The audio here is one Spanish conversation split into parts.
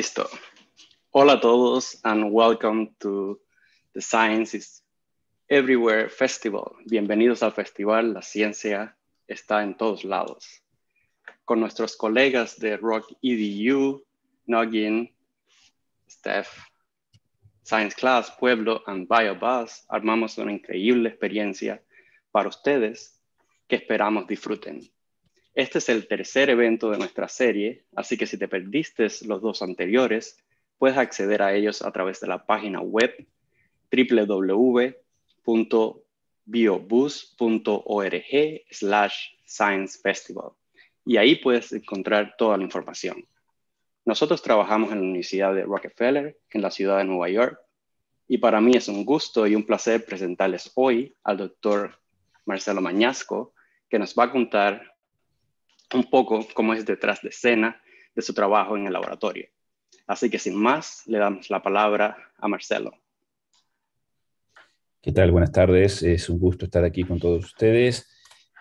Listo. Hola a todos and welcome to the Science is Everywhere Festival. Bienvenidos al festival La Ciencia está en todos lados. Con nuestros colegas de Rock EDU, Noggin, Steph, Science Class, Pueblo and BioBus armamos una increíble experiencia para ustedes que esperamos disfruten. Este es el tercer evento de nuestra serie, así que si te perdiste los dos anteriores, puedes acceder a ellos a través de la página web www.biobus.org slash Science Festival y ahí puedes encontrar toda la información. Nosotros trabajamos en la Universidad de Rockefeller, en la ciudad de Nueva York, y para mí es un gusto y un placer presentarles hoy al doctor Marcelo Mañasco, que nos va a contar un poco cómo es detrás de escena de su trabajo en el laboratorio. Así que sin más, le damos la palabra a Marcelo. ¿Qué tal? Buenas tardes. Es un gusto estar aquí con todos ustedes.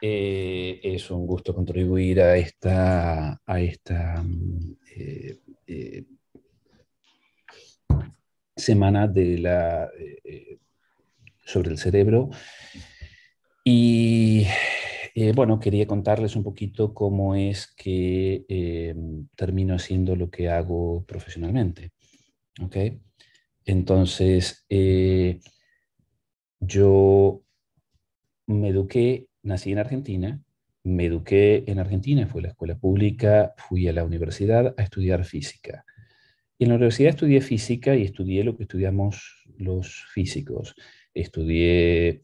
Eh, es un gusto contribuir a esta, a esta mm, eh, eh, semana de la, sobre el cerebro. Y eh, bueno, quería contarles un poquito cómo es que eh, termino haciendo lo que hago profesionalmente. ¿Ok? Entonces, eh, yo me eduqué, nací en Argentina, me eduqué en Argentina, fue a la escuela pública, fui a la universidad a estudiar física. Y en la universidad estudié física y estudié lo que estudiamos los físicos. Estudié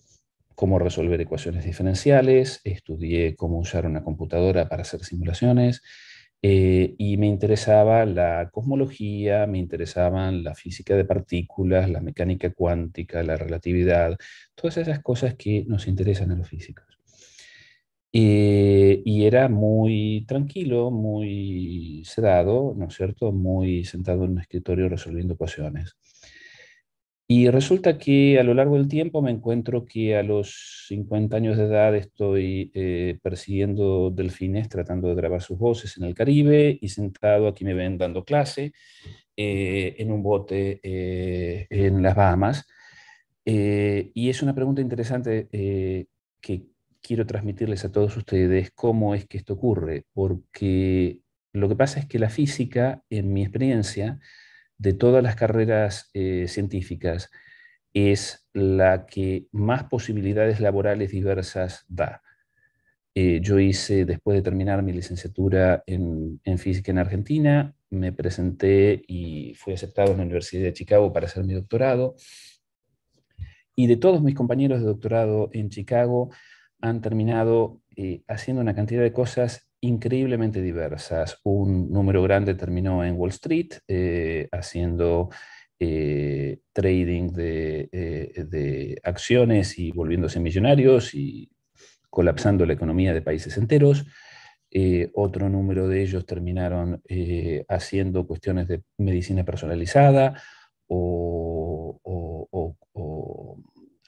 cómo resolver ecuaciones diferenciales, estudié cómo usar una computadora para hacer simulaciones eh, y me interesaba la cosmología, me interesaban la física de partículas, la mecánica cuántica, la relatividad, todas esas cosas que nos interesan a los físicos. Eh, y era muy tranquilo, muy sedado, ¿no es cierto? Muy sentado en un escritorio resolviendo ecuaciones. Y resulta que a lo largo del tiempo me encuentro que a los 50 años de edad estoy eh, persiguiendo delfines, tratando de grabar sus voces en el Caribe y sentado aquí me ven dando clase eh, en un bote eh, en las Bahamas. y es una pregunta interesante que quiero transmitirles a todos ustedes cómo es que esto ocurre, porque lo que pasa es que la física, en mi experiencia, de todas las carreras eh, científicas es la que más posibilidades laborales diversas da. Eh, yo hice, después de terminar mi licenciatura en, física en Argentina, me presenté y fui aceptado en la Universidad de Chicago para hacer mi doctorado. Y de todos mis compañeros de doctorado en Chicago han terminado eh, haciendo una cantidad de cosas increíblemente diversas. Un número grande terminó en Wall Street eh, haciendo eh, trading eh, de, acciones y volviéndose millonarios y colapsando la economía de países enteros. otro número de ellos terminaron haciendo cuestiones de medicina personalizada o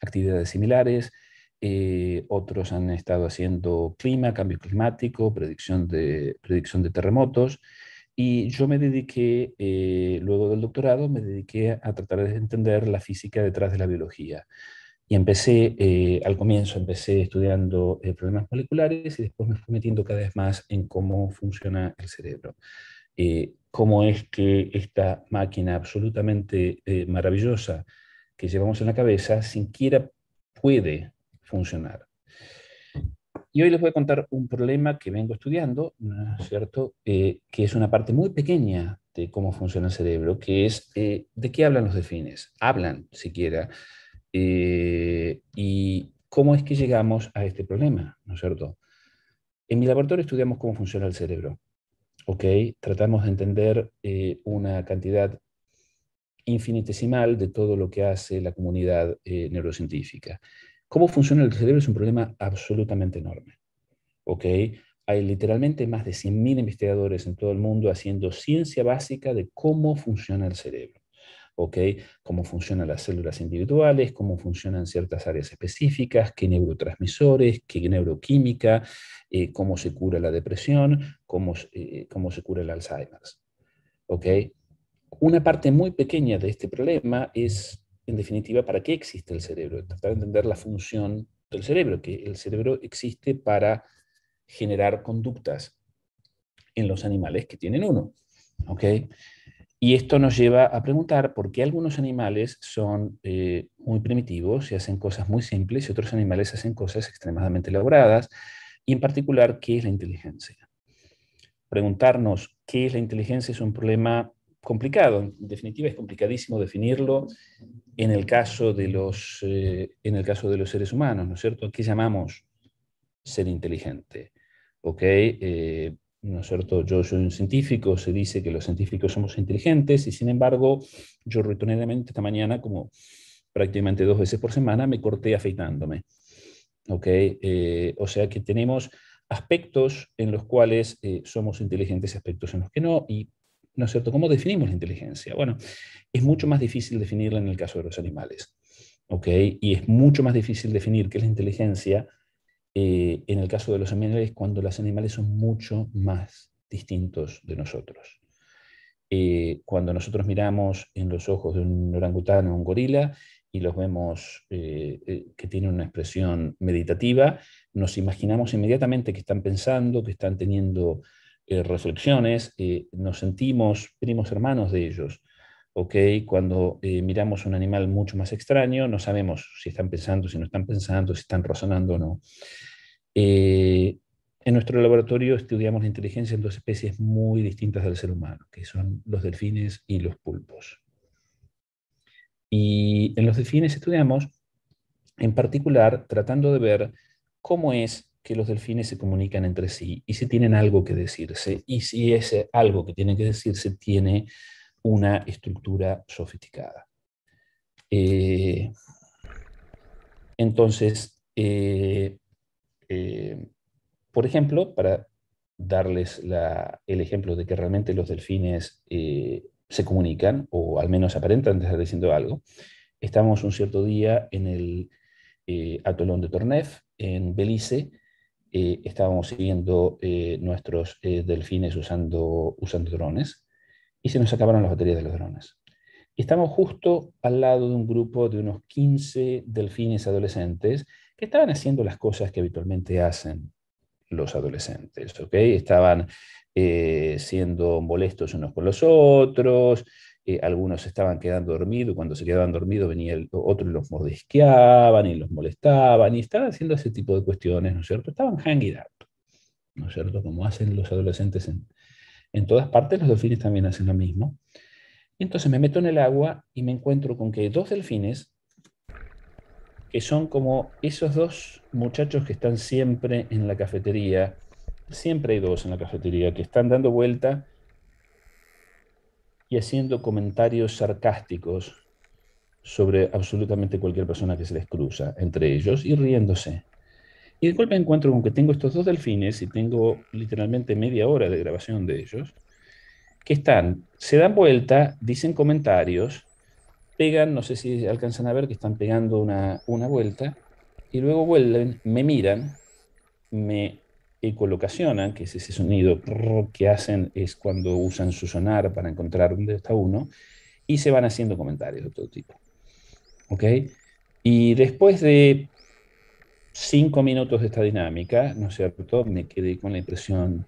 actividades similares. Eh, otros han estado haciendo clima, cambio climático, predicción de, predicción de terremotos. Y yo me dediqué, eh, luego del doctorado, me dediqué a tratar de entender la física detrás de la biología. Y empecé, eh, al comienzo empecé estudiando problemas moleculares y después me fui metiendo cada vez más en cómo funciona el cerebro. cómo es que esta máquina absolutamente maravillosa que llevamos en la cabeza siquiera puede funcionar. Y hoy les voy a contar un problema que vengo estudiando, ¿no es cierto? Eh, que es una parte muy pequeña de cómo funciona el cerebro, que es eh, de qué hablan los delfines. Hablan siquiera. Eh, y cómo es que llegamos a este problema, ¿no es cierto? En mi laboratorio estudiamos cómo funciona el cerebro. ¿Ok? Tratamos de entender una cantidad infinitesimal de todo lo que hace la comunidad neurocientífica. Cómo funciona el cerebro es un problema absolutamente enorme. ¿ok? Hay literalmente más de 100.000 investigadores en todo el mundo haciendo ciencia básica de cómo funciona el cerebro. ¿ok? Cómo funcionan las células individuales, cómo funcionan ciertas áreas específicas, qué neurotransmisores, qué neuroquímica, eh, cómo se cura la depresión, cómo, eh, eh, cómo se cura el Alzheimer. ¿ok? Una parte muy pequeña de este problema es en definitiva, para qué existe el cerebro, tratar de entender la función del cerebro, que el cerebro existe para generar conductas en los animales que tienen uno. ¿ok? Y esto nos lleva a preguntar por qué algunos animales son eh, muy primitivos y hacen cosas muy simples y otros animales hacen cosas extremadamente elaboradas, y en particular, ¿qué es la inteligencia? Preguntarnos qué es la inteligencia es un problema complicado, en definitiva es complicadísimo definirlo en el caso de los, eh, en el caso de los seres humanos, ¿no es cierto? ¿Qué llamamos ser inteligente? ¿Ok? Eh, ¿No es cierto? Yo soy un científico, se dice que los científicos somos inteligentes y sin embargo yo rutinariamente esta mañana, como prácticamente dos veces por semana, me corté afeitándome. ¿Ok? Eh, o sea que tenemos aspectos en los cuales somos inteligentes, aspectos en los que no, y ¿no es cierto? ¿Cómo definimos la inteligencia? Bueno, es mucho más difícil definirla en el caso de los animales, Y es mucho más difícil definir qué es la inteligencia eh, en el caso de los animales cuando los animales son mucho más distintos de nosotros. Eh, cuando nosotros miramos en los ojos de un orangután o un gorila y los vemos eh, que tienen una expresión meditativa, nos imaginamos inmediatamente que están pensando, que están teniendo eh, reflexiones, eh, nos sentimos primos hermanos de ellos. ¿okay? Cuando eh, miramos un animal mucho más extraño, no sabemos si están pensando, si no están pensando, si están razonando o no. en nuestro laboratorio estudiamos la inteligencia en dos especies muy distintas del ser humano, que son los delfines y los pulpos. Y en los delfines estudiamos, en particular, tratando de ver cómo es que los delfines se comunican entre sí y si tienen algo que decirse y si ese algo que tienen que decirse tiene una estructura sofisticada. Eh, entonces, eh, eh, por ejemplo, para darles el ejemplo de que realmente los delfines se comunican, o al menos aparentan estar diciendo algo, estamos un cierto día en el atolón de Tornef, en Belice, eh, estábamos siguiendo eh, nuestros eh, delfines usando, usando drones y se nos acabaron las baterías de los drones. Y estamos justo al lado de un grupo de unos 15 delfines adolescentes que estaban haciendo las cosas que habitualmente hacen los adolescentes, ¿ok? Estaban siendo molestos unos con los otros, algunos estaban quedando dormidos, cuando se quedaban dormidos venía el otro y los mordisqueaban y los molestaban y estaban haciendo ese tipo de cuestiones, ¿no es cierto? Estaban hanging out, ¿no es cierto? Como hacen los adolescentes en, en todas partes, los delfines también hacen lo mismo. entonces me meto en el agua y me encuentro con que dos delfines que son como esos dos muchachos que están siempre en la cafetería, siempre hay dos en la cafetería, que están dando vuelta y haciendo comentarios sarcásticos sobre absolutamente cualquier persona que se les cruza entre ellos y riéndose. Y de me encuentro con que tengo estos dos delfines y tengo literalmente media hora de grabación de ellos, que están, se dan vuelta, dicen comentarios, pegan, no sé si alcanzan a ver que están pegando una, una vuelta, y luego vuelven, me miran, me colocacionan, que es ese sonido que hacen, es cuando usan su sonar para encontrar dónde está uno, y se van haciendo comentarios de todo tipo. ¿Ok? Y después de cinco minutos de esta dinámica, ¿no sé Me quedé con la impresión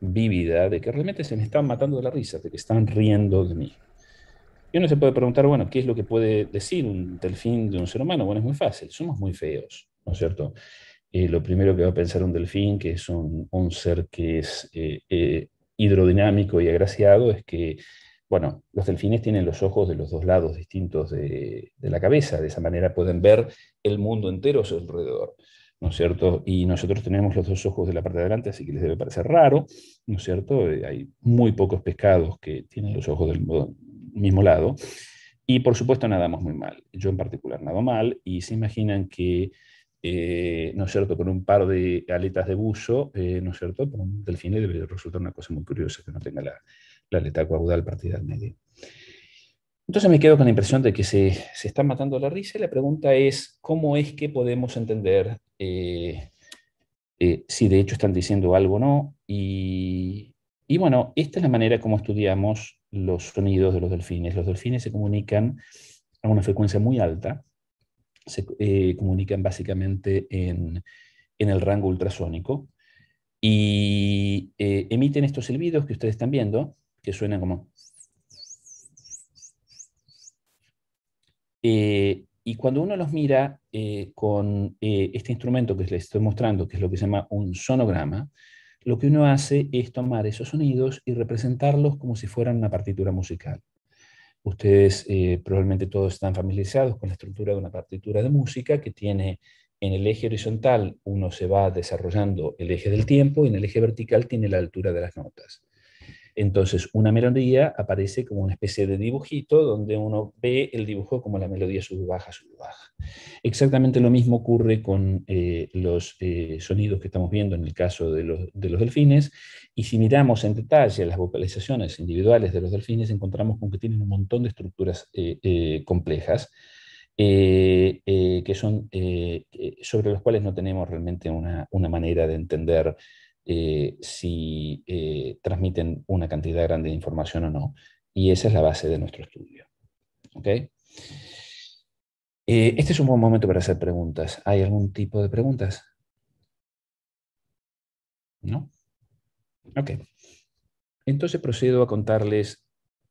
vívida de que realmente se me están matando de la risa, de que están riendo de mí. Y uno se puede preguntar, bueno, ¿qué es lo que puede decir un delfín de un ser humano? Bueno, es muy fácil, somos muy feos, ¿no es cierto? Eh, lo primero que va a pensar un delfín, que es un, ser que es eh, eh, hidrodinámico y agraciado, es que, bueno, los delfines tienen los ojos de los dos lados distintos de, la cabeza, de esa manera pueden ver el mundo entero a su alrededor. ¿no es cierto? Y nosotros tenemos los dos ojos de la parte de adelante, así que les debe parecer raro, ¿no es cierto? Hay muy pocos pescados que tienen los ojos del mismo lado. Y por supuesto nadamos muy mal. Yo en particular nado mal y se imaginan que eh, ¿no es cierto?, con un par de aletas de buzo, eh, ¿no es cierto?, por un delfín debe resultar una cosa muy curiosa que no tenga la, aleta caudal partida al medio. Entonces me quedo con la impresión de que se, se, está matando la risa y la pregunta es, ¿cómo es que podemos entender eh, si de hecho están diciendo algo o no? y bueno, esta es la manera como estudiamos los sonidos de los delfines. Los delfines se comunican a una frecuencia muy alta, se eh, comunican básicamente en, el rango ultrasónico y eh, emiten estos silbidos que ustedes están viendo, que suenan como... Eh, y cuando uno los mira con este instrumento que les estoy mostrando, que es lo que se llama un sonograma, lo que uno hace es tomar esos sonidos y representarlos como si fueran una partitura musical. Ustedes eh, probablemente todos están familiarizados con la estructura de una partitura de música que tiene en el eje horizontal uno se va desarrollando el eje del tiempo y en el eje vertical tiene la altura de las notas. Entonces, una melodía aparece como una especie de dibujito donde uno ve el dibujo como la melodía sub-baja, sub-baja. Exactamente lo mismo ocurre con eh, los eh, sonidos que estamos viendo en el caso de los, delfines. Y si miramos en detalle las vocalizaciones individuales de los delfines, encontramos con que tienen un montón de estructuras eh, complejas. que son, sobre las cuales no tenemos realmente una manera de entender eh, si eh, transmiten una cantidad grande de información o no. Y esa es la base de nuestro estudio. ¿Okay? Eh, este es un buen momento para hacer preguntas. ¿Hay algún tipo de preguntas? ¿No? Ok. Entonces procedo a contarles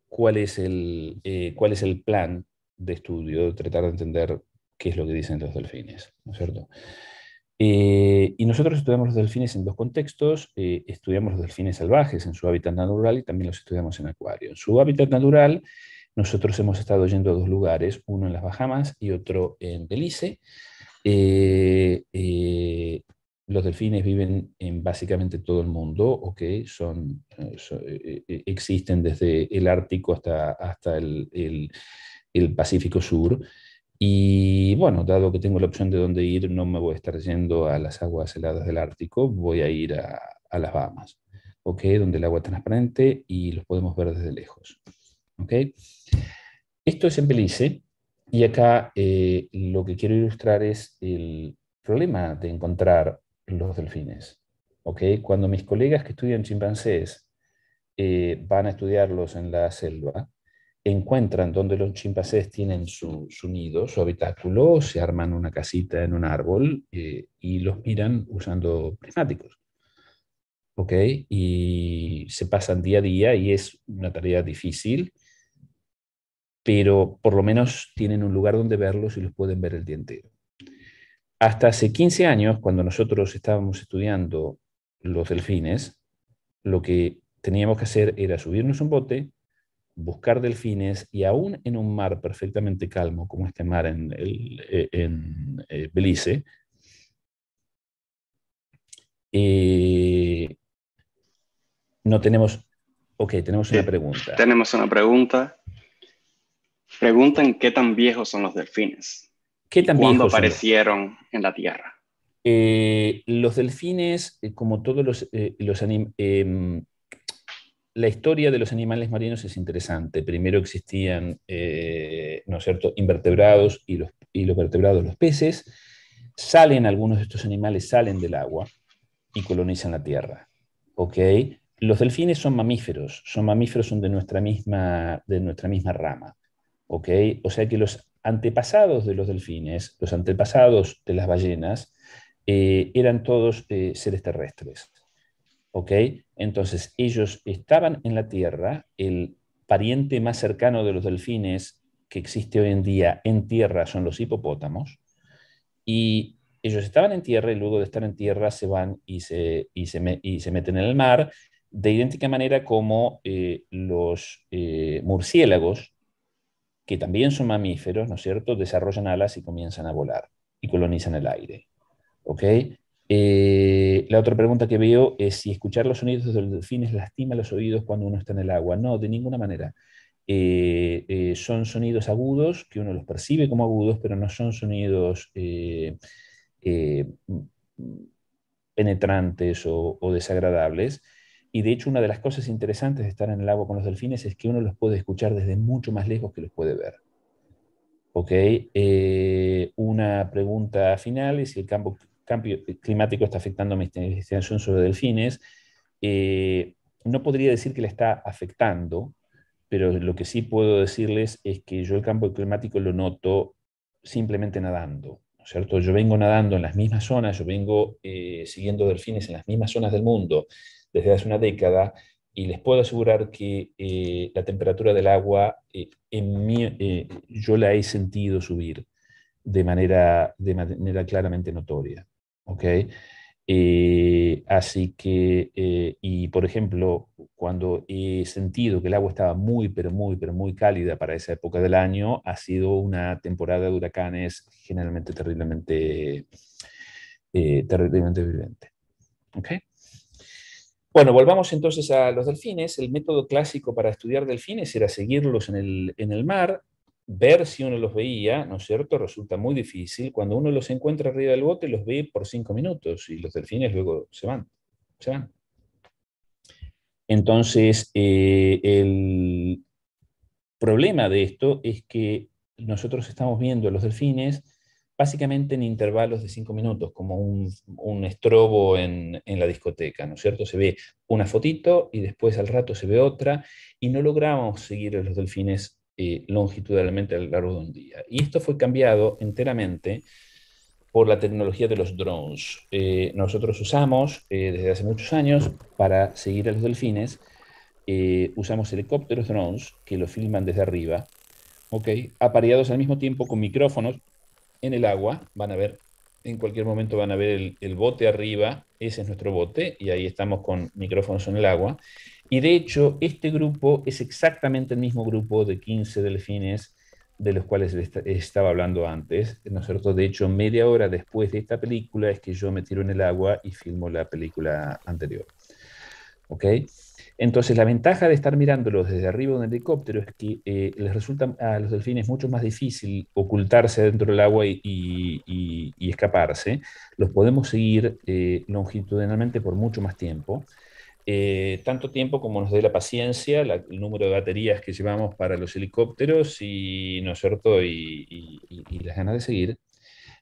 cuál es el, cuál es el plan de estudio, tratar de entender qué es lo que dicen los delfines, ¿no es cierto? Eh, y nosotros estudiamos los delfines en dos contextos. Eh, estudiamos los delfines salvajes en su hábitat natural y también los estudiamos en acuario. En su hábitat natural, nosotros hemos estado yendo a dos lugares, uno en las Bahamas y otro en Belice. Eh, los delfines viven en básicamente todo el mundo, existen desde el Ártico hasta, hasta el Pacífico Sur. Y bueno, dado que tengo la opción de dónde ir, no me voy a estar yendo a las aguas heladas del Ártico, voy a ir a, las Bahamas, ¿ok? Donde el agua es transparente y los podemos ver desde lejos, ¿ok? Esto es en Belice y acá eh, lo que quiero ilustrar es el problema de encontrar los delfines, ¿ok? Cuando mis colegas que estudian chimpancés eh, van a estudiarlos en la selva, encuentran donde los chimpancés tienen su, su, nido, su habitáculo, se arman una casita en un árbol eh, y los miran usando prismáticos. ¿Ok? Y se pasan día a día y es una tarea difícil, pero por lo menos tienen un lugar donde verlos y los pueden ver el día entero. Hasta hace 15 años, cuando nosotros estábamos estudiando los delfines, lo que teníamos que hacer era subirnos un bote, buscar delfines y aún en un mar perfectamente calmo como este mar en, eh, eh, Belice, eh, no tenemos... Ok, tenemos una pregunta. Tenemos una pregunta. Preguntan qué tan viejos son los delfines. ¿Qué tan viejos aparecieron en la Tierra? los delfines, como todos los, los animales em, la historia de los animales marinos es interesante. Primero existían, eh, ¿no cierto?, invertebrados y los, vertebrados, los peces. Salen, algunos de estos animales salen del agua y colonizan la tierra. ¿Ok? Los delfines son mamíferos, son mamíferos, son de nuestra misma, de nuestra misma rama. ¿Ok? O sea que los antepasados de los delfines, los antepasados de las ballenas, eh, eran todos eh, seres terrestres. ¿ok? Entonces ellos estaban en la Tierra, el pariente más cercano de los delfines que existe hoy en día en tierra son los hipopótamos, y ellos estaban en tierra y luego de estar en tierra se van y se, se, meten en el mar, de idéntica manera como eh, los eh, murciélagos, que también son mamíferos, ¿no es cierto?, desarrollan alas y comienzan a volar y colonizan el aire. ¿ok? Eh, la otra pregunta que veo es si escuchar los sonidos de los delfines lastima los oídos cuando uno está en el agua. No, de ninguna manera. Eh, eh, son sonidos agudos que uno los percibe como agudos, pero no son sonidos penetrantes o, desagradables. Y de hecho una de las cosas interesantes de estar en el agua con los delfines es que uno los puede escuchar desde mucho más lejos que los puede ver. ¿Ok? una pregunta final es si el campo cambio climático está afectando a mi investigación sobre delfines. Eh, no podría decir que la está afectando, pero lo que sí puedo decirles es que yo el cambio climático lo noto simplemente nadando, cierto? Yo vengo nadando en las mismas zonas, yo vengo eh, siguiendo delfines en las mismas zonas del mundo desde hace una década y les puedo asegurar que eh, la temperatura del agua en yo la he sentido subir de manera, de manera claramente notoria. ¿ok? Eh, así que, eh, y por ejemplo, cuando he sentido que el agua estaba muy, pero muy, pero muy cálida para esa época del año, ha sido una temporada de huracanes generalmente terriblemente, eh, terriblemente Bueno, volvamos entonces a los delfines. El método clásico para estudiar delfines era seguirlos en el, en el mar ver si uno los veía, ¿no es cierto? Resulta muy difícil. Cuando uno los encuentra arriba del bote, los ve por cinco minutos y los delfines luego se van, Entonces, eh, el problema de esto es que nosotros estamos viendo a los delfines básicamente en intervalos de cinco minutos, como un, estrobo en, en, la discoteca, ¿no es cierto? Se ve una fotito y después al rato se ve otra y no logramos seguir a los delfines eh, longitudinalmente a lo largo de un día. Y esto fue cambiado enteramente por la tecnología de los drones. Eh, nosotros usamos eh, desde hace muchos años para seguir a los delfines, usamos helicópteros drones que lo filman desde arriba, okay, apareados al mismo tiempo con micrófonos en el agua, van a ver en cualquier momento van a ver el, el, bote arriba, ese es nuestro bote, y ahí estamos con micrófonos en el agua, y de hecho, este grupo es exactamente el mismo grupo de 15 delfines de los cuales estaba hablando antes, ¿no De hecho, media hora después de esta película es que yo me tiro en el agua y filmo la película anterior. ¿Ok? Entonces, la ventaja de estar mirándolos desde arriba de un helicóptero es que eh, les resulta a los delfines mucho más difícil ocultarse dentro del agua y, escaparse. Los podemos seguir eh, longitudinalmente por mucho más tiempo. Eh, tanto tiempo como nos dé la paciencia, el número de baterías que llevamos para los helicópteros y, ¿no es cierto? y, las ganas de seguir.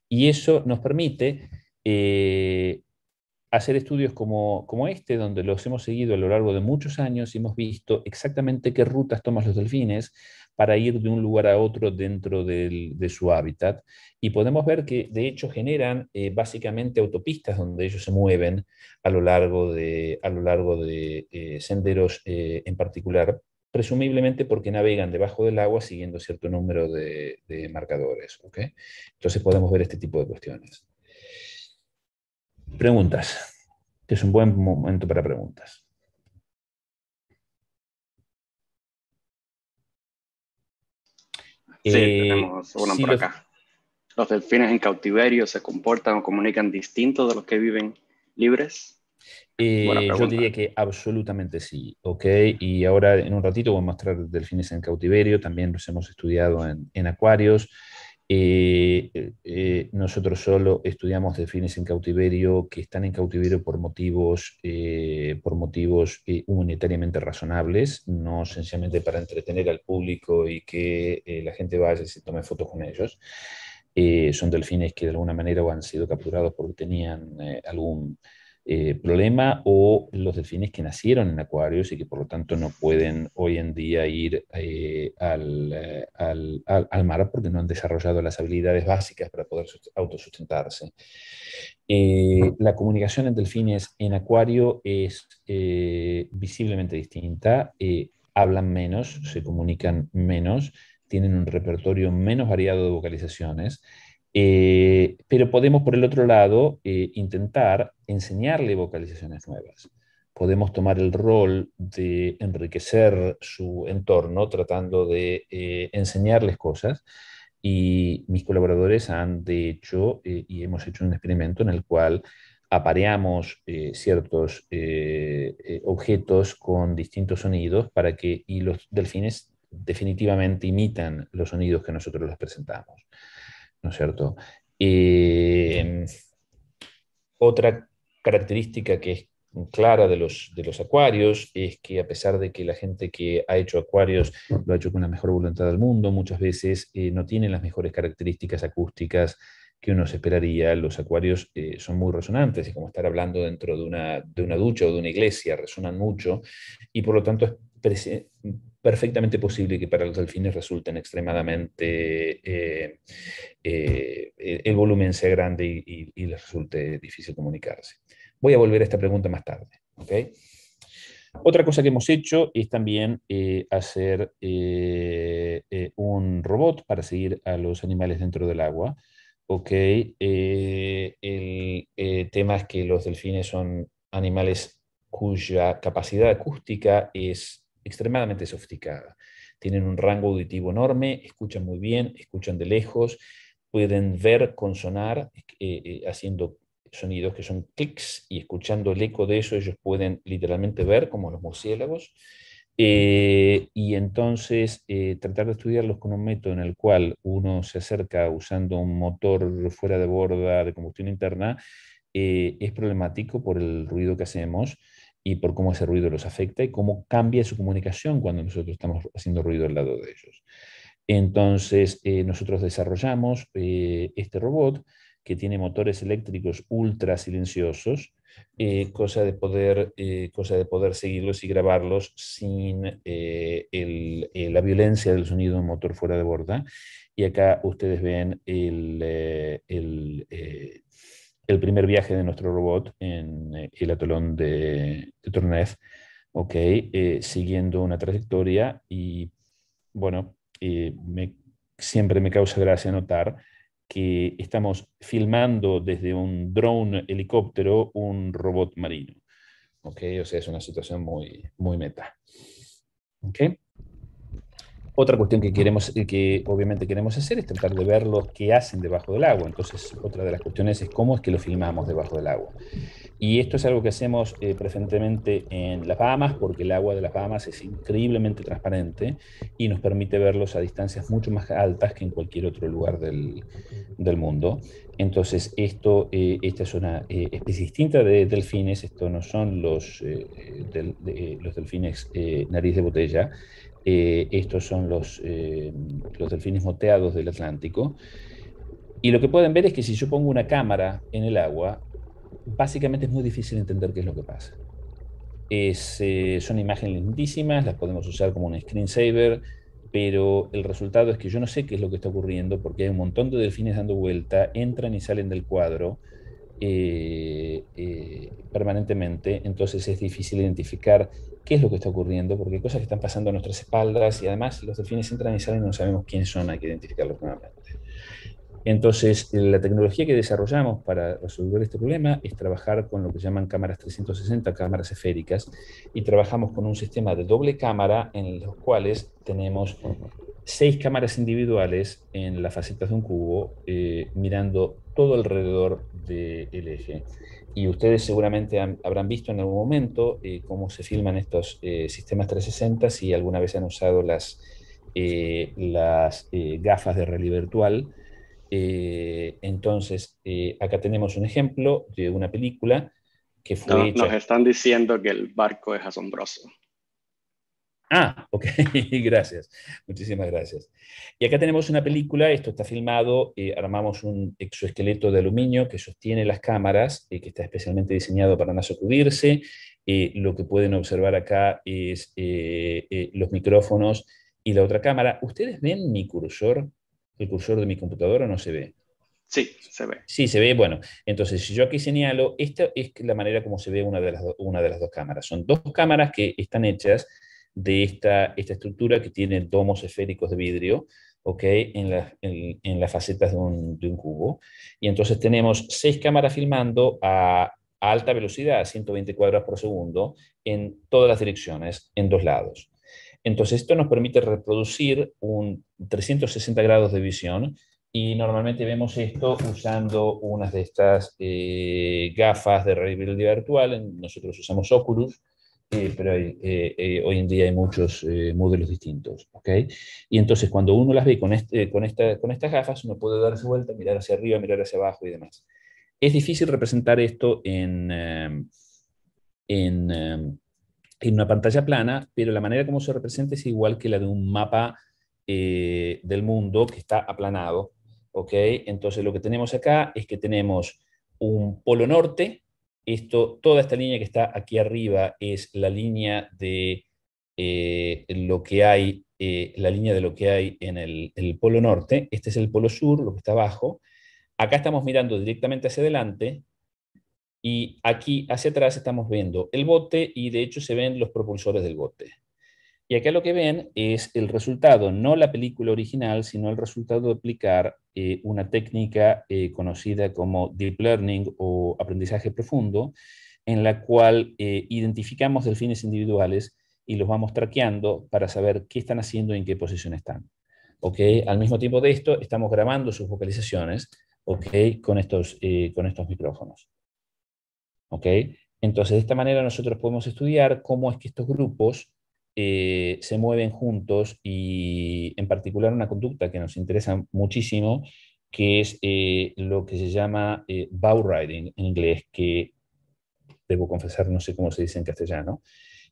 Y eso nos permite eh, hacer estudios como, como, este, donde los hemos seguido a lo largo de muchos años y hemos visto exactamente qué rutas toman los delfines, para ir de un lugar a otro dentro de su hábitat. Y podemos ver que de hecho generan eh, básicamente autopistas donde ellos se mueven a lo largo de, a lo largo de eh, senderos eh, en particular, presumiblemente porque navegan debajo del agua siguiendo cierto número de, marcadores. Entonces podemos ver este tipo de cuestiones. Preguntas, es un buen momento para preguntas. Sí, eh, tenemos uno por los... acá. Los delfines en cautiverio se comportan o comunican distinto de los que viven libres. Eh, yo diría que absolutamente sí, ¿ok? Y ahora en un ratito voy a mostrar delfines en cautiverio, también los hemos estudiado en, en acuarios. Eh, eh, eh, nosotros solo estudiamos delfines en cautiverio que están en cautiverio por motivos, por motivos humanitariamente razonables, no sencillamente para entretener al público y que la gente vaya y se tome fotos con ellos. son delfines que de alguna manera han sido capturados porque tenían algún eh, problema o los delfines que nacieron en acuarios y que por lo tanto no pueden hoy en día ir eh, eh, al, al, mar porque no han desarrollado las habilidades básicas para poder autosustentarse. Mm. la comunicación en delfines en acuario es visiblemente distinta, hablan menos, se comunican menos, tienen un repertorio menos variado de vocalizaciones eh, pero podemos, por el otro lado, eh, intentar enseñarle vocalizaciones nuevas. Podemos tomar el rol de enriquecer su entorno tratando de eh, enseñarles cosas. Y mis colaboradores han, de hecho, y hemos hecho un experimento en el cual apareamos ciertos objetos con distintos sonidos para que y los delfines definitivamente imitan los sonidos que nosotros les presentamos. ¿no es cierto? Em, otra característica que es clara de los, de los acuarios es que a pesar de que la gente que ha hecho acuarios lo ha hecho con la mejor voluntad del mundo, muchas veces eh, no tienen las mejores características acústicas que uno esperaría. Los acuarios eh, son muy resonantes, es como estar hablando dentro de una, de una ducha o de una iglesia, resonan mucho y por lo tanto es perfectamente posible que para los delfines resulten extremadamente, eh, eh, e-, el volumen sea grande y, les resulte difícil comunicarse. Voy a volver a esta pregunta más tarde. Otra cosa que hemos hecho es también eh, hacer un robot para seguir a los animales dentro del agua. el tema es que los delfines son animales cuya capacidad acústica es extremadamente sofisticada. Tienen un rango auditivo enorme, escuchan muy bien, escuchan de lejos, pueden ver con sonar eh, eh, haciendo sonidos que son clics y escuchando el eco de eso ellos pueden literalmente ver como los murciélagos. Eh, y entonces tratar de estudiarlos con un método en el cual uno se acerca usando un motor fuera de borda de combustión interna es problemático por el ruido que hacemos y por cómo ese ruido los afecta y cómo cambia su comunicación cuando nosotros estamos haciendo ruido al lado de ellos. Entonces, eh, nosotros desarrollamos eh, este robot que tiene motores eléctricos ultra silenciosos, eh, cosa, de poder, cosa de poder seguirlos y grabarlos sin la violencia del sonido de un motor fuera de borda. Y acá ustedes ven el, el el primer viaje de nuestro robot en eh, el atolón de, de eh, siguiendo una trayectoria y bueno, eh, siempre me causa gracia notar que estamos filmando desde un drone helicóptero un robot marino. Okay, o sea, es una situación muy, muy meta. Otra cuestión que queremos, eh, que obviamente queremos hacer es tratar de ver lo que hacen debajo del agua. Entonces, otra de las cuestiones es cómo es que lo filmamos debajo del agua. Y esto es algo que hacemos presentemente eh, preferentemente en las Bahamas, porque el agua de las Bahamas es increíblemente transparente y nos permite verlos a distancias mucho más altas que en cualquier otro lugar del, mundo. Entonces, esto, eh, esta es una especie distinta de delfines, esto no son los, de, los delfines nariz de botella, eh, estos son eh, los, delfines moteados del Atlántico. Y lo que pueden ver es que si yo pongo una cámara en el agua, básicamente es muy difícil entender qué es lo que pasa. Eh, son imágenes lindísimas, las podemos usar como un screensaver, pero el resultado es que yo no sé qué es lo que está ocurriendo porque hay un montón de delfines dando vuelta, entran y salen del cuadro. Eh, eh, permanentemente, entonces es difícil identificar qué es lo que está ocurriendo, porque hay cosas que están pasando a nuestras espaldas y además los delfines entran y salen y no sabemos quiénes son, hay que identificarlos nuevamente. Entonces, eh, la tecnología que desarrollamos para resolver este problema es trabajar con lo que llaman cámaras 360, cámaras esféricas, y trabajamos con un sistema de doble cámara en los cuales tenemos seis cámaras individuales en las facetas de un cubo, eh, mirando todo alrededor del eje. Y ustedes seguramente habrán visto en algún momento eh, cómo se filman estos eh, sistemas 360, si alguna vez han usado las, las gafas de realidad virtual. entonces, acá tenemos un ejemplo de una película que fue... Nos están diciendo que el barco es asombroso. Ah, ok, gracias. Muchísimas gracias. Y acá tenemos una película, esto está filmado, eh, armamos un exoesqueleto de aluminio que sostiene las cámaras, y eh, que está especialmente diseñado para no sacudirse. Eh, lo que pueden observar acá es los micrófonos y la otra cámara. ¿Ustedes ven mi cursor, el cursor de mi computadora no se ve? Sí, se ve. Sí, se ve. Bueno, entonces si yo aquí señalo, esta es la manera como se ve una de las, una de las dos cámaras. Son dos cámaras que están hechas de esta, esta estructura que tiene domos esféricos de vidrio okay, en, la, en, las facetas de un, cubo. Y entonces tenemos seis cámaras filmando a, alta velocidad, 120 cuadras por segundo, en todas las direcciones, en dos lados. Entonces, esto nos permite reproducir un 360 grados de visión y normalmente vemos esto usando unas de estas eh, gafas de realidad virtual. Nosotros usamos Oculus Sí, pero eh, eh, hoy en día hay muchos eh, modelos distintos. Y entonces cuando uno las ve este, con, estas gafas, uno puede darse vuelta, mirar hacia arriba, mirar hacia abajo y demás. Es difícil representar esto en, em, em, en, una pantalla plana, pero la manera como se representa es igual que la de un mapa del mundo que está aplanado. Entonces lo que tenemos acá es que tenemos un polo norte, toda esta línea que está aquí arriba es la línea de eh, lo que hay, eh, la línea de lo que hay en el, polo norte. Este es el polo sur, lo que está abajo. Acá estamos mirando directamente hacia adelante y aquí hacia atrás estamos viendo el bote y de hecho se ven los propulsores del bote. Y acá lo que ven es el resultado, no la película original, sino el resultado de aplicar eh, una técnica eh, conocida como deep learning o aprendizaje profundo, en la cual eh, identificamos delfines individuales y los vamos traqueando para saber qué están haciendo y en qué posición están. ¿Okay? Al mismo tiempo de esto, estamos grabando sus vocalizaciones ¿okay? con, estos, con estos micrófonos. ¿Okay? Entonces, de esta manera nosotros podemos estudiar cómo es que estos grupos eh, se mueven juntos y en particular una conducta que nos interesa muchísimo, que es eh, lo que se llama eh, bow riding en inglés, que debo confesar, no sé cómo se dice en castellano,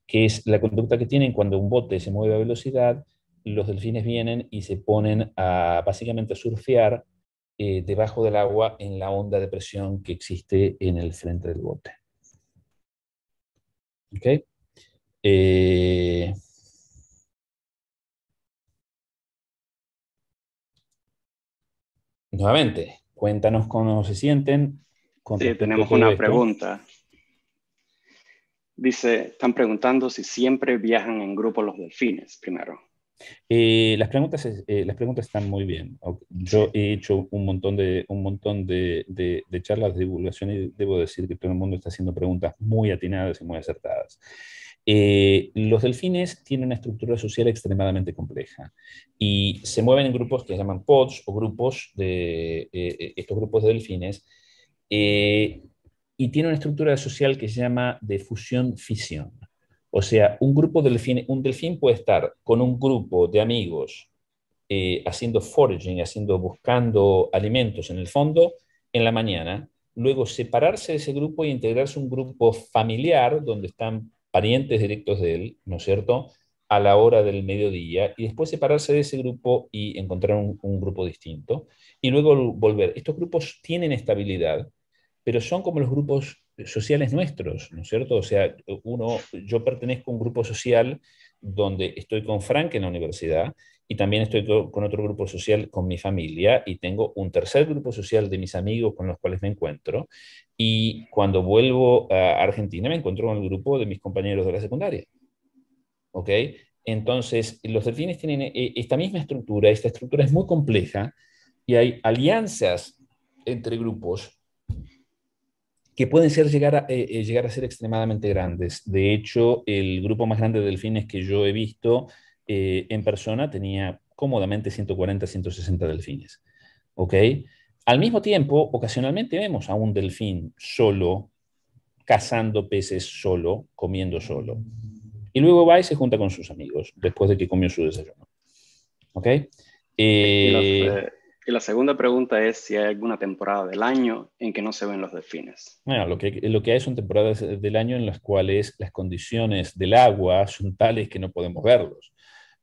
que es la conducta que tienen cuando un bote se mueve a velocidad, los delfines vienen y se ponen a básicamente surfear debajo del agua en la onda de presión que existe en el frente del bote. ¿Okay? Eh, nuevamente, cuéntanos cómo se sienten. tenemos una pregunta. Dice, están preguntando si siempre viajan en grupo los delfines, primero. Eh, eh, las, preguntas, están muy bien. Yo he hecho un montón de, de charlas de divulgación y debo decir que todo el mundo está haciendo preguntas muy atinadas y muy acertadas. Eh, los delfines tienen una estructura social extremadamente compleja y se mueven en grupos que se llaman pods o grupos de eh, eh, estos grupos de delfines y tienen una estructura social que se llama de fusión-fisión. O sea, un grupo de delfines, un delfín puede estar con un grupo de amigos haciendo foraging, haciendo, buscando alimentos en el fondo en la mañana, luego separarse de ese grupo e integrarse a un grupo familiar donde están parientes directos de él, ¿no es cierto?, a la hora del mediodía y después separarse de ese grupo y encontrar un, grupo distinto y luego volver. Estos grupos tienen estabilidad, pero son como los grupos sociales nuestros, ¿no es cierto? O sea, uno, yo pertenezco a un grupo social donde estoy con Frank en la universidad y también estoy con otro grupo social con mi familia y tengo un tercer grupo social de mis amigos con los cuales me encuentro y cuando vuelvo a Argentina me encuentro con el grupo de mis compañeros de la secundaria. ¿Ok? Entonces, los delfines tienen e-, esta misma estructura, esta estructura es muy compleja y hay alianzas entre grupos que pueden ser llegar a, eh, eh, llegar a ser extremadamente grandes. De hecho, el grupo más grande de delfines que yo he visto eh, en persona tenía cómodamente 140, 160 delfines. ¿ok? Al mismo tiempo, ocasionalmente vemos a un delfín solo, cazando peces solo, comiendo solo. Y luego va y se junta con sus amigos después de que comió su desayuno. ¿Ok? y, la, eh, la, segunda pregunta es si hay alguna temporada del año en que no se ven los delfines. Bueno, lo que, lo que hay son temporadas del año en las cuales las condiciones del agua son tales que no podemos verlos.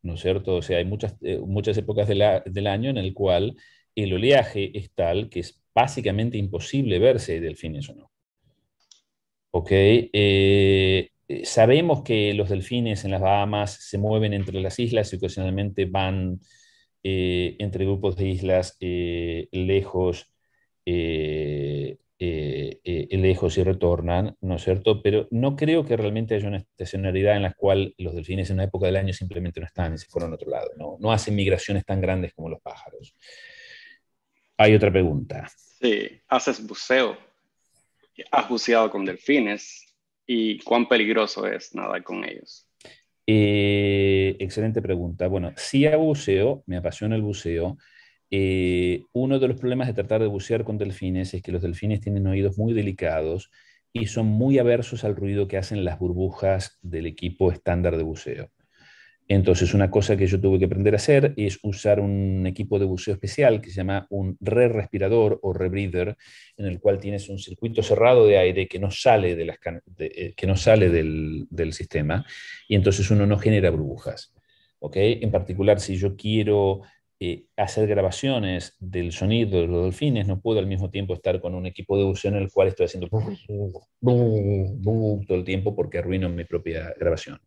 ¿no es cierto? O sea, hay muchas, eh, muchas épocas del año en el cual el oleaje es tal que es básicamente imposible verse delfines o no. ¿Ok? Eh, eh, sabemos que los delfines en las Bahamas se mueven entre las islas y ocasionalmente van entre grupos de islas lejos eh, eh lejos y retornan, ¿no es cierto? Pero no creo que realmente haya una estacionalidad en la cual los delfines en una época del año simplemente no están, y se fueron a otro lado, ¿no? hacen migraciones tan grandes como los pájaros. Hay otra pregunta. Sí, haces buceo. ¿Has buceado con delfines? ¿Y cuán peligroso es nadar con ellos? Eh, excelente pregunta. Bueno, sí hago buceo, me apasiona el buceo. Eh, uno de los problemas de tratar de bucear con delfines es que los delfines tienen oídos muy delicados y son muy aversos al ruido que hacen las burbujas del equipo estándar de buceo. Entonces, una cosa que yo tuve que aprender a hacer es usar un equipo de buceo especial que se llama un re-respirador o rebreather, en el cual tienes un circuito cerrado de aire que no sale, eh, del, del, sistema y entonces uno no genera burbujas. ¿okay? En particular, si yo quiero eh, hacer grabaciones del sonido de los delfines, no puedo al mismo tiempo estar con un equipo de audición en el cual estoy haciendo todo el tiempo porque arruino mi propia grabación.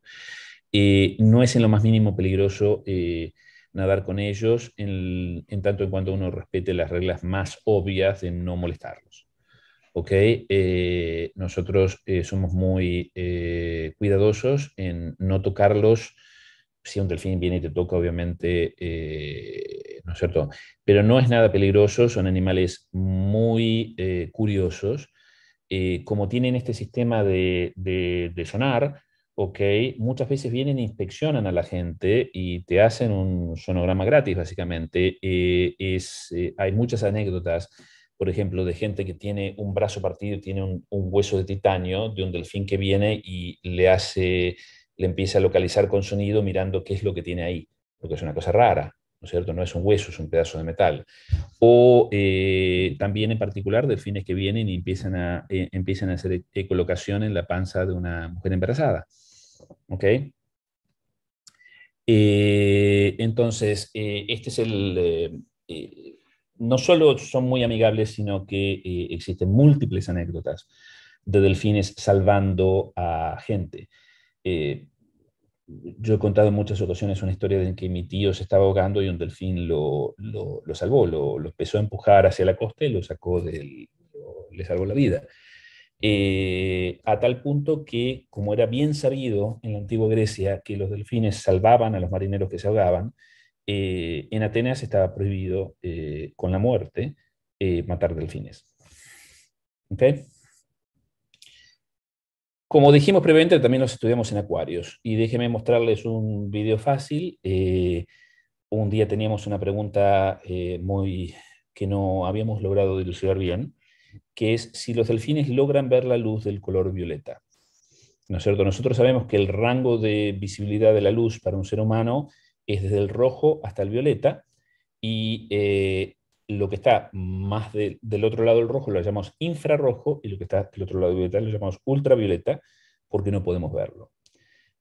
y eh, no es en lo más mínimo peligroso eh, nadar con ellos, en, en, tanto en cuanto uno respete las reglas más obvias de no molestarlos. Okay? nosotros somos muy cuidadosos en no tocarlos si un delfín viene y te toca, obviamente, eh, ¿no es cierto? Pero no es nada peligroso, son animales muy eh, curiosos. Eh, como tienen este sistema de, sonar, muchas veces vienen e inspeccionan a la gente y te hacen un sonograma gratis, básicamente. hay muchas anécdotas por ejemplo, de gente que tiene un brazo partido, tiene un, hueso de titanio, de un delfín que viene y le hace le empieza a localizar con sonido mirando qué es lo que tiene ahí, porque es una cosa rara, ¿no es cierto? No es un hueso, es un pedazo de metal. O eh, también en particular delfines que vienen y empiezan a, eh, empiezan a hacer e, colocación en la panza de una mujer embarazada. ¿Ok? Eh, entonces, este es el... no solo son muy amigables, sino que existen múltiples anécdotas de delfines salvando a gente. Eh, yo he contado en muchas ocasiones una historia en que mi tío se estaba ahogando y un delfín lo, lo, salvó, lo, lo, empezó a empujar hacia la costa y lo sacó del, le salvó la vida. Eh, a tal punto que, como era bien sabido en la antigua Grecia que los delfines salvaban a los marineros que se ahogaban, eh, en Atenas estaba prohibido con la muerte matar delfines. ¿Okay? Como dijimos previamente, también los estudiamos en acuarios. Y déjenme mostrarles un video fácil. Eh, un día teníamos una pregunta eh, muy que no habíamos logrado dilucidar bien, que es si los delfines logran ver la luz del color violeta. ¿No es cierto? Nosotros sabemos que el rango de visibilidad de la luz para un ser humano es desde el rojo hasta el violeta, y eh, lo que está más del otro lado del rojo lo llamamos infrarrojo y lo que está del otro lado del violeta lo llamamos ultravioleta porque no podemos verlo.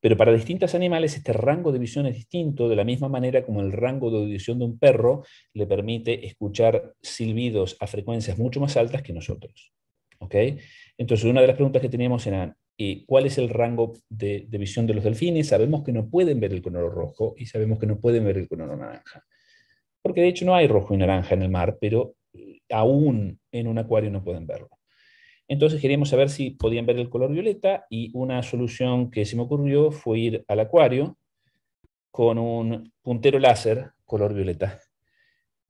Pero para distintos animales este rango de visión es distinto, de la misma manera como el rango de audición de un perro le permite escuchar silbidos a frecuencias mucho más altas que nosotros. ¿OK? Entonces, una de las preguntas que teníamos era, ¿cuál es el rango de visión de los delfines? Sabemos que no pueden ver el color rojo y sabemos que no pueden ver el color naranja porque de hecho no hay rojo y naranja en el mar, pero eh, aún en un acuario no pueden verlo. Entonces queríamos saber si podían ver el color violeta y una solución que se me ocurrió fue ir al acuario con un puntero láser color violeta.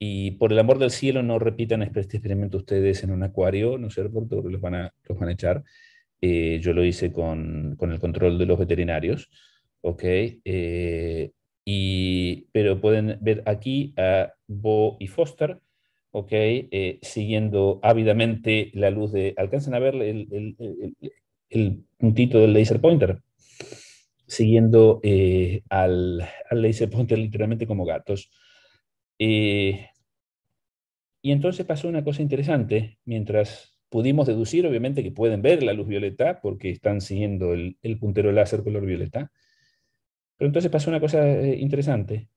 Y por el amor del cielo, no repitan este experimento ustedes en un acuario, ¿no sé por Porque los van a, los van a echar. Eh, yo lo hice con, el control de los veterinarios, ¿ok? Eh, y, pero pueden ver aquí a Bo y Foster, ok, eh, siguiendo ávidamente la luz de... ¿Alcanzan a ver el, el, puntito del laser pointer? Siguiendo eh, al, al, laser pointer literalmente como gatos. Eh, y entonces pasó una cosa interesante, mientras pudimos deducir, obviamente, que pueden ver la luz violeta porque están siguiendo el, puntero láser color violeta pero entonces pasó una cosa eh, interesante.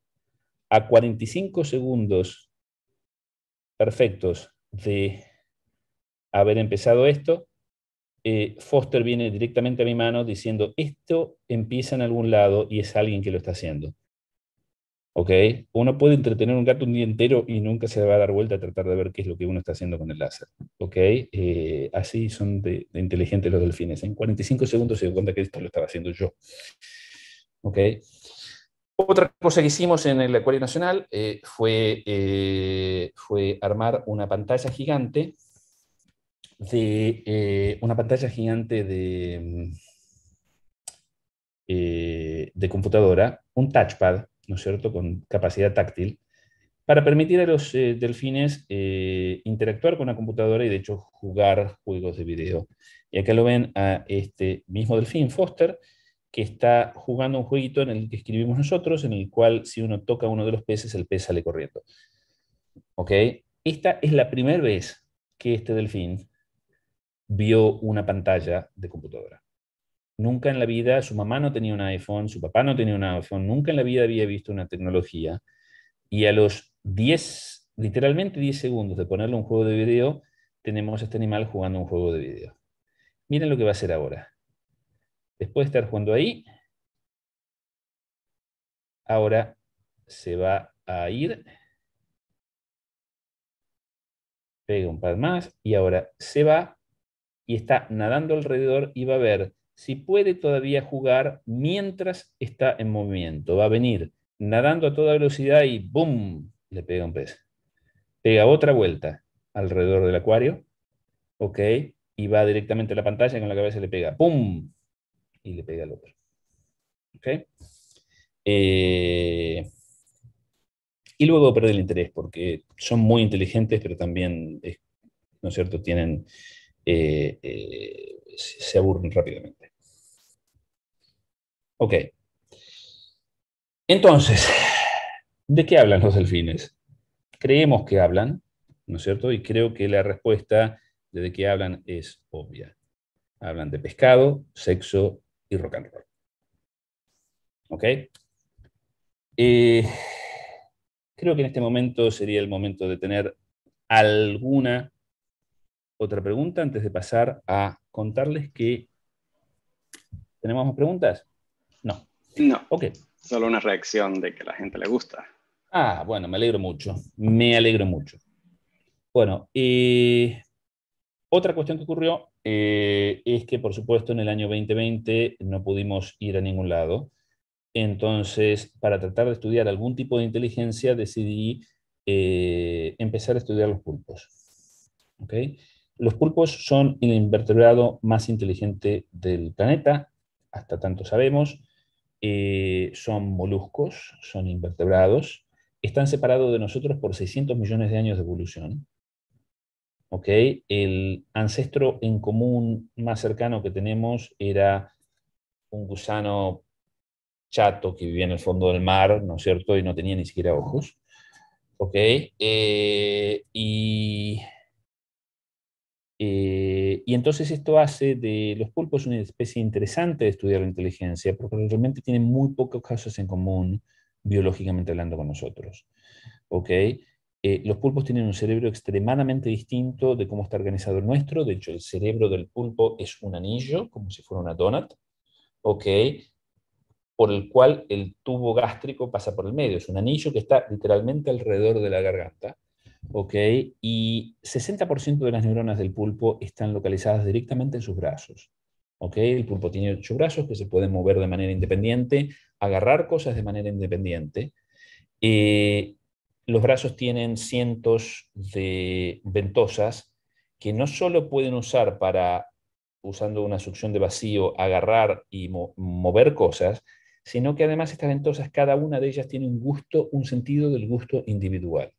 A 45 segundos perfectos de haber empezado esto, eh, Foster viene directamente a mi mano diciendo, esto empieza en algún lado y es alguien que lo está haciendo. ¿Ok? Uno puede entretener un gato un día entero y nunca se va a dar vuelta a tratar de ver qué es lo que uno está haciendo con el láser. ¿Ok? Eh, así son de, inteligentes los delfines. En 45 segundos se dio cuenta que esto lo estaba haciendo yo. ¿okay? Otra cosa que hicimos en el Acuario Nacional eh, eh, fue, armar una pantalla gigante de eh, una pantalla gigante mm, de, computadora, un touchpad, ¿no es cierto?, con capacidad táctil, para permitir a los delfines interactuar con la computadora y de hecho jugar juegos de video. Y acá lo ven a este mismo delfín, Foster, que está jugando un jueguito en el que escribimos nosotros, en el cual si uno toca uno de los peces, el pez sale corriendo. ¿Ok? Esta es la primera vez que este delfín vio una pantalla de computadora. Nunca en la vida, su mamá no tenía un iPhone, su papá no tenía un iPhone, nunca en la vida había visto una tecnología. Y a los 10, literalmente 10 segundos de ponerle un juego de video, tenemos a este animal jugando un juego de video. Miren lo que va a hacer ahora. Después de estar jugando ahí, ahora se va a ir. Pega un par más y ahora se va y está nadando alrededor y va a ver si puede todavía jugar mientras está en movimiento. Va a venir nadando a toda velocidad y ¡boom! Le pega un pez. Pega otra vuelta alrededor del acuario. Ok. Y va directamente a la pantalla con la cabeza le pega. ¡Pum! y le pega al otro. ¿Ok? Eh, y luego perder el interés, porque son muy inteligentes, pero también, ¿no es cierto?, tienen, eh, eh, se aburren rápidamente. Ok. Entonces, ¿de qué hablan los delfines? Creemos que hablan, ¿no es cierto? Y creo que la respuesta de, de qué hablan es obvia. Hablan de pescado, sexo y rock and roll. ¿Ok? Eh, creo que en este momento sería el momento de tener alguna otra pregunta antes de pasar a contarles que tenemos más preguntas. No. No. Ok. Solo una reacción de que a la gente le gusta. Ah, bueno, me alegro mucho. Me alegro mucho. Bueno, y eh, otra cuestión que ocurrió eh, es que, por supuesto, en el año 2020 no pudimos ir a ningún lado. Entonces, para tratar de estudiar algún tipo de inteligencia, decidí eh, empezar a estudiar los pulpos. Los pulpos son el invertebrado más inteligente del planeta, hasta tanto sabemos. Eh, son moluscos, son invertebrados, están separados de nosotros por 600 millones de años de evolución. ¿ok? El ancestro en común más cercano que tenemos era un gusano chato que vivía en el fondo del mar, ¿no es cierto? Y no tenía ni siquiera ojos, ¿ok? Eh, y, eh, y entonces esto hace de los pulpos una especie interesante de estudiar la inteligencia, porque realmente tienen muy pocos casos en común biológicamente hablando con nosotros, ¿ok? Eh, los pulpos tienen un cerebro extremadamente distinto de cómo está organizado el nuestro. De hecho, el cerebro del pulpo es un anillo, como si fuera una donut, okay, por el cual el tubo gástrico pasa por el medio. Es un anillo que está literalmente alrededor de la garganta. Okay, y 60% de las neuronas del pulpo están localizadas directamente en sus brazos. Okay, el pulpo tiene ocho brazos que se pueden mover de manera independiente, agarrar cosas de manera independiente. Eh, los brazos tienen cientos de ventosas que no solo pueden usar para, usando una succión de vacío, agarrar y mover cosas, sino que además estas ventosas, cada una de ellas tiene un gusto, un sentido del gusto individual.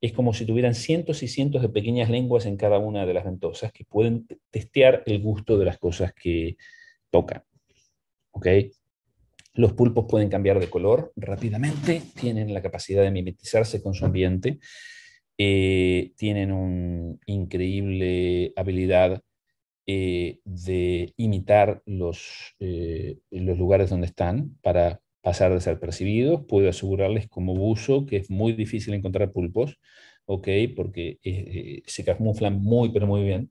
Es como si tuvieran cientos y cientos de pequeñas lenguas en cada una de las ventosas que pueden testear el gusto de las cosas que tocan. ¿Ok? Los pulpos pueden cambiar de color rápidamente, tienen la capacidad de mimetizarse con su ambiente, eh, tienen una increíble habilidad eh, de imitar los, eh, los lugares donde están para pasar de ser percibidos. Puedo asegurarles como buzo que es muy difícil encontrar pulpos, Porque se camuflan muy, pero muy bien.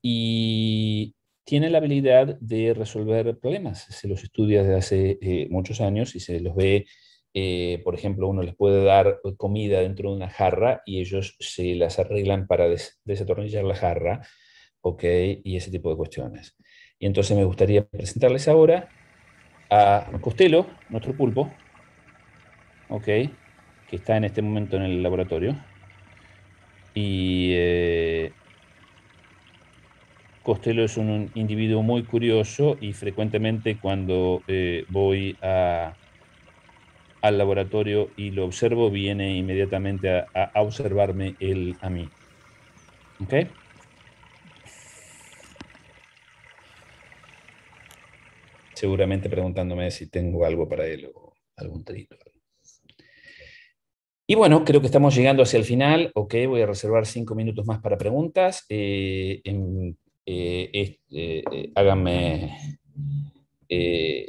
y tiene la habilidad de resolver problemas. Se los estudia desde hace eh, muchos años y se los ve, eh, por ejemplo, uno les puede dar comida dentro de una jarra y ellos se las arreglan para desatornillar la jarra, ¿ok? Y ese tipo de cuestiones. Y entonces me gustaría presentarles ahora a Costelo, nuestro pulpo, ¿ok? Que está en este momento en el laboratorio. Y... Eh, Costello es un individuo muy curioso y frecuentemente cuando eh, voy al laboratorio y lo observo, viene inmediatamente a, observarme él a mí. ¿Ok? Seguramente preguntándome si tengo algo para él o algún trito. Y bueno, creo que estamos llegando hacia el final. Ok, voy a reservar cinco minutos más para preguntas. Eh, en, eh, eh, eh, háganme eh,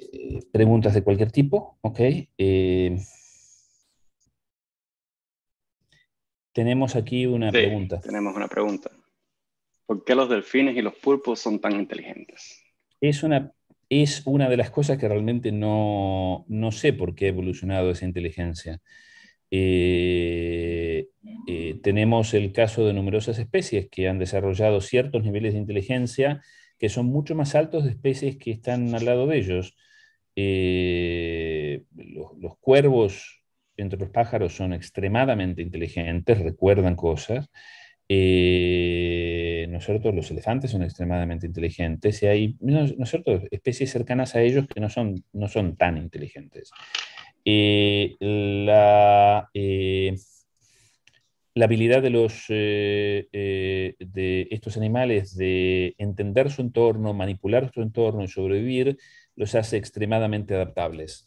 preguntas de cualquier tipo, ¿ok? tenemos aquí una pregunta. Tenemos una pregunta. ¿Por qué los delfines y los pulpos son tan inteligentes? Es una, es una de las cosas que realmente no, no sé por qué ha evolucionado esa inteligencia. Eh, eh, tenemos el caso de numerosas especies que han desarrollado ciertos niveles de inteligencia que son mucho más altos de especies que están al lado de ellos. Eh, los, cuervos, entre los pájaros, son extremadamente inteligentes, recuerdan cosas. ¿No es Los elefantes son extremadamente inteligentes y hay, especies cercanas a ellos que no son tan inteligentes eh, la, eh, la, habilidad de, los, eh, eh, de estos animales de entender su entorno, manipular su entorno y sobrevivir, los hace extremadamente adaptables.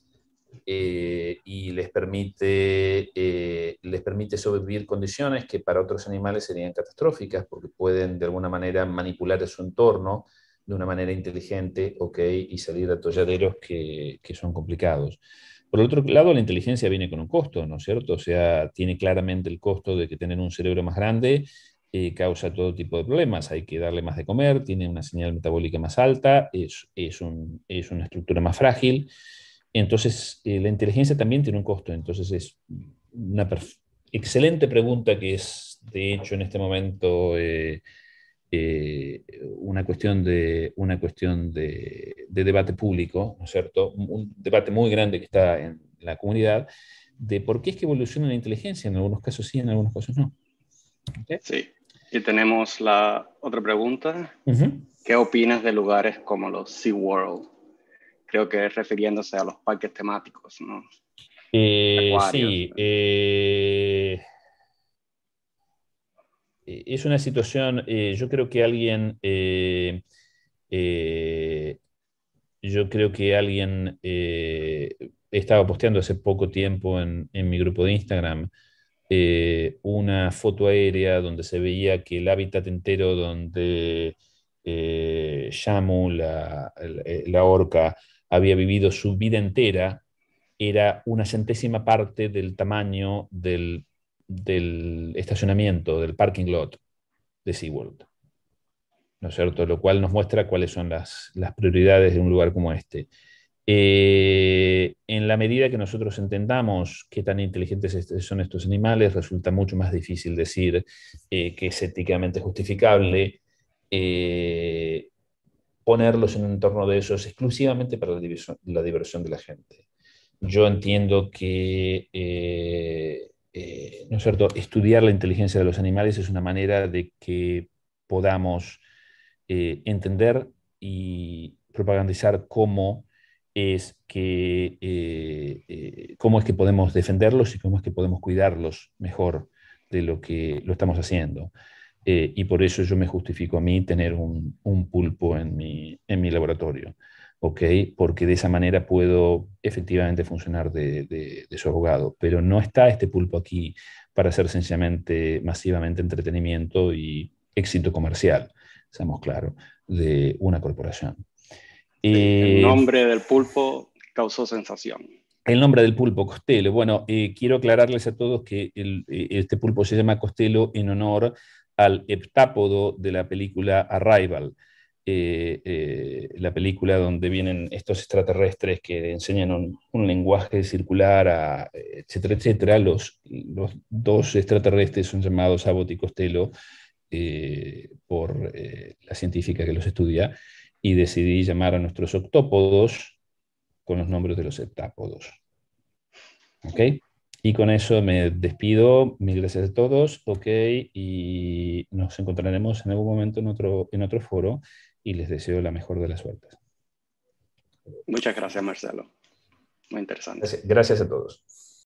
y les permite, les permite sobrevivir condiciones que para otros animales serían catastróficas porque pueden de alguna manera manipular su entorno de una manera inteligente, y salir de toalladeros que, que son complicados. Por otro lado, la inteligencia viene con un costo, ¿no es cierto? O sea, tiene claramente el costo de que tener un cerebro más grande eh, causa todo tipo de problemas. Hay que darle más de comer, tiene una señal metabólica más alta, es, una estructura más frágil. Entonces, eh, la inteligencia también tiene un costo. Entonces, es una excelente pregunta que es, de hecho, en este momento eh, eh, una cuestión, de, una cuestión de, debate público, ¿no es cierto? Un debate muy grande que está en la comunidad, de por qué es que evoluciona la inteligencia, en algunos casos sí, en algunos casos no. Sí, y tenemos la otra pregunta. ¿Qué opinas de lugares como los SeaWorld? Creo que es refiriéndose a los parques temáticos, ¿no? Eh, sí, eh, es una situación, eh, yo creo que alguien, eh, yo creo que alguien estaba posteando hace poco tiempo en, mi grupo de Instagram una foto aérea donde se veía que el hábitat entero donde Shamu, la, la orca, había vivido su vida entera era una centésima parte del tamaño del del estacionamiento, del parking lot de SeaWorld. ¿No es cierto? Lo cual nos muestra cuáles son las, prioridades de un lugar como este. Eh, en la medida que nosotros entendamos qué tan inteligentes son estos animales, resulta mucho más difícil decir eh, que es éticamente justificable eh, ponerlos en un entorno de esos exclusivamente para la diversión de la gente. Yo entiendo que eh, ¿no es cierto? Estudiar la inteligencia de los animales es una manera de que podamos eh, entender y propagandizar cómo es que eh, cómo es que podemos defenderlos y cómo es que podemos cuidarlos mejor de lo que lo estamos haciendo. y por eso yo me justifico a mí tener un, un pulpo en mi, en mi laboratorio porque de esa manera puedo efectivamente funcionar de, su abogado. Pero no está este pulpo aquí para hacer sencillamente, masivamente entretenimiento y éxito comercial, seamos claros, de una corporación. el eh, nombre del pulpo causó sensación. El nombre del pulpo, Costello. Bueno, eh, quiero aclararles a todos que eh, este pulpo se llama Costello en honor al heptápodo de la película Arrival eh, eh, la película donde vienen estos extraterrestres que enseñan un, lenguaje circular, a, etcétera, etcétera. Los, los, dos extraterrestres son llamados Abbott y Costello eh, por la científica que los estudia y decidí llamar a nuestros octópodos con los nombres de los heptápodos. ¿Ok? Y con eso me despido. Mil gracias a todos. Ok. Y nos encontraremos en algún momento en otro, en otro foro y les deseo la mejor de las suertes. Muchas gracias, Marcelo. Muy interesante. gracias a todos.